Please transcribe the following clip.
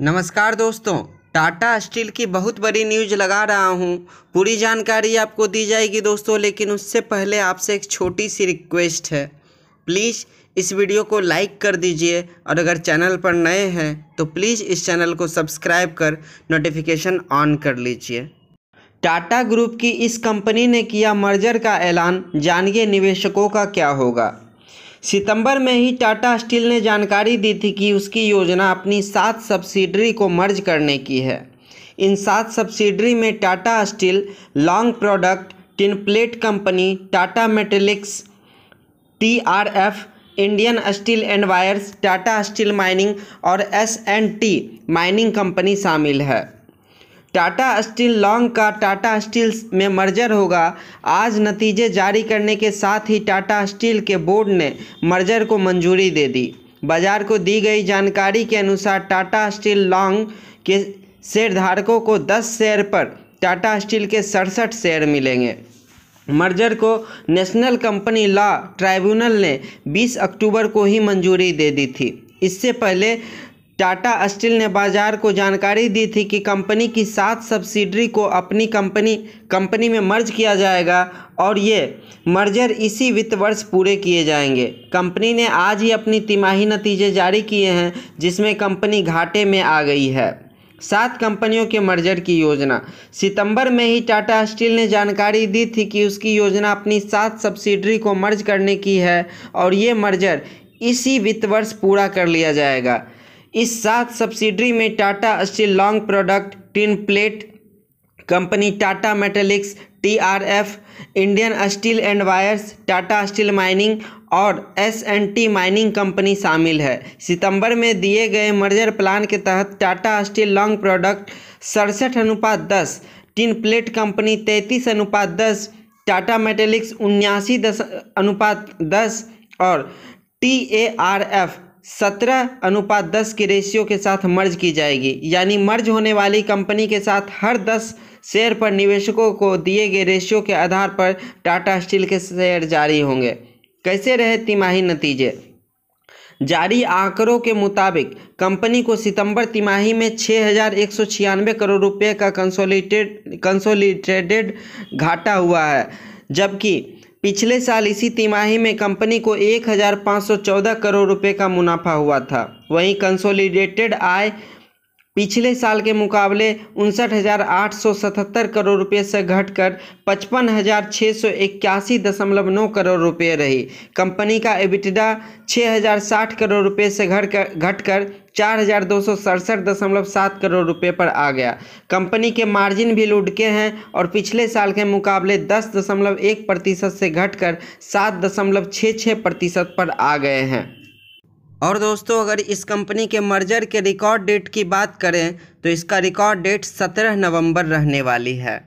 नमस्कार दोस्तों टाटा स्टील की बहुत बड़ी न्यूज लगा रहा हूँ पूरी जानकारी आपको दी जाएगी दोस्तों लेकिन उससे पहले आपसे एक छोटी सी रिक्वेस्ट है प्लीज़ इस वीडियो को लाइक कर दीजिए और अगर चैनल पर नए हैं तो प्लीज़ इस चैनल को सब्सक्राइब कर नोटिफिकेशन ऑन कर लीजिए टाटा ग्रुप की इस कंपनी ने किया मर्जर का ऐलान जानिए निवेशकों का क्या होगा सितंबर में ही टाटा स्टील ने जानकारी दी थी कि उसकी योजना अपनी सात सब्सिडरी को मर्ज करने की है इन सात सब्सिडरी में Tata steel long product tinplate company Tata Metaliks T R F Indian steel and wires Tata steel mining और S and T mining company शामिल है टाटा स्टील लॉन्ग का टाटा स्टील में मर्जर होगा आज नतीजे जारी करने के साथ ही टाटा स्टील के बोर्ड ने मर्जर को मंजूरी दे दी बाजार को दी गई जानकारी के अनुसार टाटा स्टील लॉन्ग के शेयरधारकों को 10 शेयर पर टाटा स्टील के सड़सठ शेयर मिलेंगे मर्जर को नेशनल कंपनी लॉ ट्राइब्यूनल ने 20 अक्टूबर को ही मंजूरी दे दी थी इससे पहले टाटा स्टील ने बाजार को जानकारी दी थी कि कंपनी की सात सब्सिडरी को अपनी कंपनी कंपनी में मर्ज किया जाएगा और ये मर्जर इसी वित्त वर्ष पूरे किए जाएंगे कंपनी ने आज ही अपनी तिमाही नतीजे जारी किए हैं जिसमें कंपनी घाटे में आ गई है सात कंपनियों के मर्जर की योजना सितंबर में ही टाटा स्टील ने जानकारी दी थी कि उसकी योजना अपनी सात सब्सिडरी को मर्ज करने की है और ये मर्जर इसी वित्त वर्ष पूरा कर लिया जाएगा इस सात सब्सिडरी में Tata steel long product tin plate company Tata Metaliks TRF Indian steel and wires Tata steel mining और S N T mining company शामिल है सितंबर में दिए गए मर्जर प्लान के तहत टाटा स्टील लॉन्ग प्रोडक्ट सड़सठ अनुपात दस टिन प्लेट कंपनी तैंतीस अनुपात दस टाटा मेटेलिक्स उन्यासी दस अनुपात दस और टी ए आर एफ सत्रह अनुपात दस के रेशियो के साथ मर्ज की जाएगी यानी मर्ज होने वाली कंपनी के साथ हर दस शेयर पर निवेशकों को दिए गए रेशियो के आधार पर टाटा स्टील के शेयर जारी होंगे कैसे रहे तिमाही नतीजे जारी आंकड़ों के मुताबिक कंपनी को सितंबर तिमाही में छः करोड़ रुपए का कंसोलिटेड कंसोलिटेटेड घाटा हुआ है जबकि पिछले साल इसी तिमाही में कंपनी को 1514 करोड़ रुपए का मुनाफा हुआ था वहीं कंसोलिडेटेड आय पिछले साल के मुकाबले उनसठ हज़ार आठ सौ सतहत्तर करोड़ रुपये से घटकर पचपन हज़ार छः सौ इक्यासी दशमलव नौ करोड़ रुपये रही कंपनी का एबिटडा छः हज़ार साठ करोड़ रुपये से घटकर घटकर चार हज़ार दो सौ सड़सठ दशमलव सात करोड़ रुपये पर आ गया कंपनी के मार्जिन भी लुढ़के हैं और पिछले साल के मुकाबले दस दशमलव एक प्रतिशत से घटकर सात दशमलव छः छः प्रतिशत पर आ गए हैं और दोस्तों अगर इस कंपनी के मर्जर के रिकॉर्ड डेट की बात करें तो इसका रिकॉर्ड डेट सत्रह नवंबर रहने वाली है